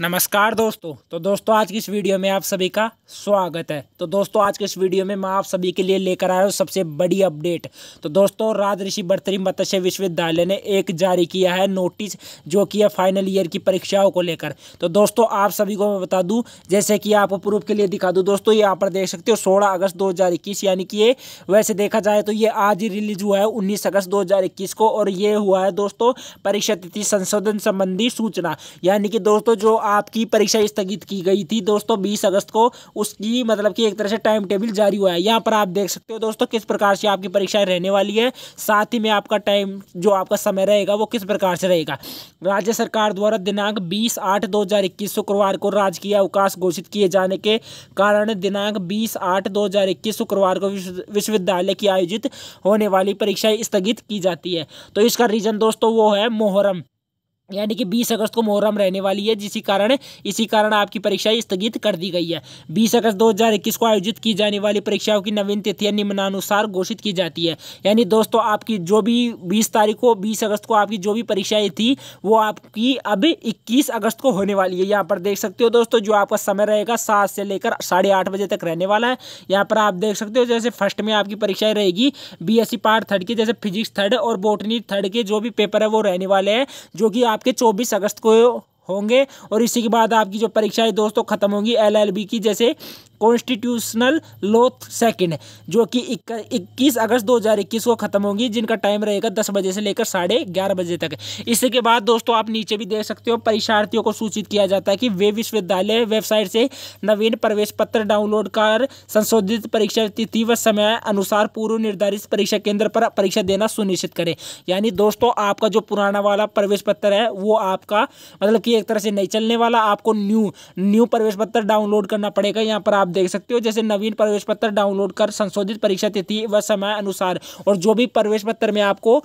नमस्कार दोस्तों तो दोस्तों आज की इस वीडियो में आप सभी का स्वागत है तो दोस्तों आज के इस वीडियो में मैं आप सभी के लिए लेकर आया हूँ सबसे बड़ी अपडेट तो दोस्तों राज ऋषि बर्तरी मत्स्य विश्वविद्यालय ने एक जारी किया है नोटिस जो कि है फाइनल ईयर की परीक्षाओं को लेकर तो दोस्तों आप सभी को मैं बता दूँ जैसे कि आप प्रूफ के लिए दिखा दूँ दोस्तों ये यहाँ पर देख सकते हो सोलह अगस्त दो यानी कि ये वैसे देखा जाए तो ये आज ही रिलीज हुआ है उन्नीस अगस्त दो को और ये हुआ है दोस्तों परीक्षा तिथि संशोधन संबंधी सूचना यानी कि दोस्तों जो आपकी परीक्षा स्थगित की गई थी दोस्तों बीस अगस्त को उसकी मतलब कि एक तरह से टाइम टेबल जारी हुआ है यहाँ पर आप देख सकते हो दोस्तों किस प्रकार से आपकी परीक्षाएं रहने वाली है साथ ही में आपका टाइम जो आपका समय रहेगा वो किस प्रकार से रहेगा राज्य सरकार द्वारा दिनांक बीस आठ दो शुक्रवार को राजकीय अवकाश घोषित किए जाने के कारण दिनांक बीस आठ दो शुक्रवार को विश्वविद्यालय की आयोजित होने वाली परीक्षाएं स्थगित की जाती है तो इसका रीजन दोस्तों वो है मोहरम यानी कि 20 अगस्त को मोहरम रहने वाली है जिसी कारण इसी कारण आपकी परीक्षा स्थगित कर दी गई है 20 अगस्त 2021 को आयोजित की जाने वाली परीक्षाओं की नवीन तिथियां निम्नानुसार घोषित की जाती है यानी दोस्तों आपकी जो भी 20 तारीख को 20 अगस्त को आपकी जो भी परीक्षाएं थी वो आपकी अब 21 अगस्त को होने वाली है यहाँ पर देख सकते हो दोस्तों जो आपका समय रहेगा सात से लेकर साढ़े बजे तक रहने वाला है यहाँ पर आप देख सकते हो जैसे फर्स्ट में आपकी परीक्षाएं रहेगी बी पार्ट थर्ड की जैसे फिजिक्स थर्ड और बोटनी थर्ड के जो भी पेपर है वो रहने वाले हैं जो कि आपके चौबीस अगस्त को होंगे और इसी के बाद आपकी जो परीक्षाएं दोस्तों खत्म होंगी एलएलबी की जैसे कॉन्स्टिट्यूशनल लॉ सेकंड जो कि 21 अगस्त 2021 को खत्म होगी जिनका टाइम रहेगा दस बजे से लेकर साढ़े ग्यारह बजे तक इसके बाद दोस्तों आप नीचे भी देख सकते हो परीक्षार्थियों को सूचित किया जाता है कि वे विश्वविद्यालय वेबसाइट से नवीन प्रवेश पत्र डाउनलोड कर संशोधित परीक्षा तिथि व समय अनुसार पूर्व निर्धारित परीक्षा केंद्र पर परीक्षा देना सुनिश्चित करें यानी दोस्तों आपका जो पुराना वाला प्रवेश पत्र है वो आपका मतलब कि एक तरह से नहीं चलने वाला आपको न्यू न्यू प्रवेश पत्र डाउनलोड करना पड़ेगा यहाँ पर आप आप देख सकते हो जैसे नवीन प्रवेश पत्र डाउनलोड कर संशोधित परीक्षा तिथि व समय अनुसार और जो भी प्रवेश पत्र में आपको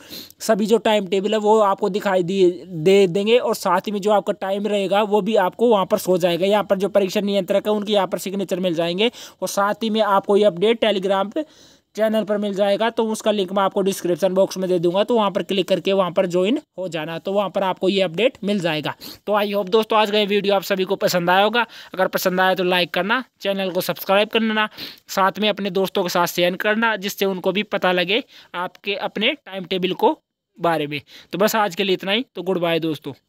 सभी जो टाइम टेबल है वो आपको दिखाई दिए दे देंगे और साथ ही में जो आपका टाइम रहेगा वो भी आपको वहाँ पर सो जाएगा यहाँ पर जो परीक्षा नियंत्रक है उनके यहाँ पर सिग्नेचर मिल जाएंगे और साथ ही में आपको ये अपडेट टेलीग्राम पर चैनल पर मिल जाएगा तो उसका लिंक मैं आपको डिस्क्रिप्शन बॉक्स में दे दूंगा तो वहाँ पर क्लिक करके वहाँ पर ज्वाइन हो जाना तो वहाँ पर आपको ये अपडेट मिल जाएगा तो आई होप दोस्तों आज का ये वीडियो आप सभी को पसंद आया होगा अगर पसंद आया तो लाइक करना चैनल को सब्सक्राइब करना साथ में अपने दोस्तों के साथ शेयर करना जिससे उनको भी पता लगे आपके अपने टाइम टेबल को बारे में तो बस आज के लिए इतना ही तो गुड बाय दोस्तों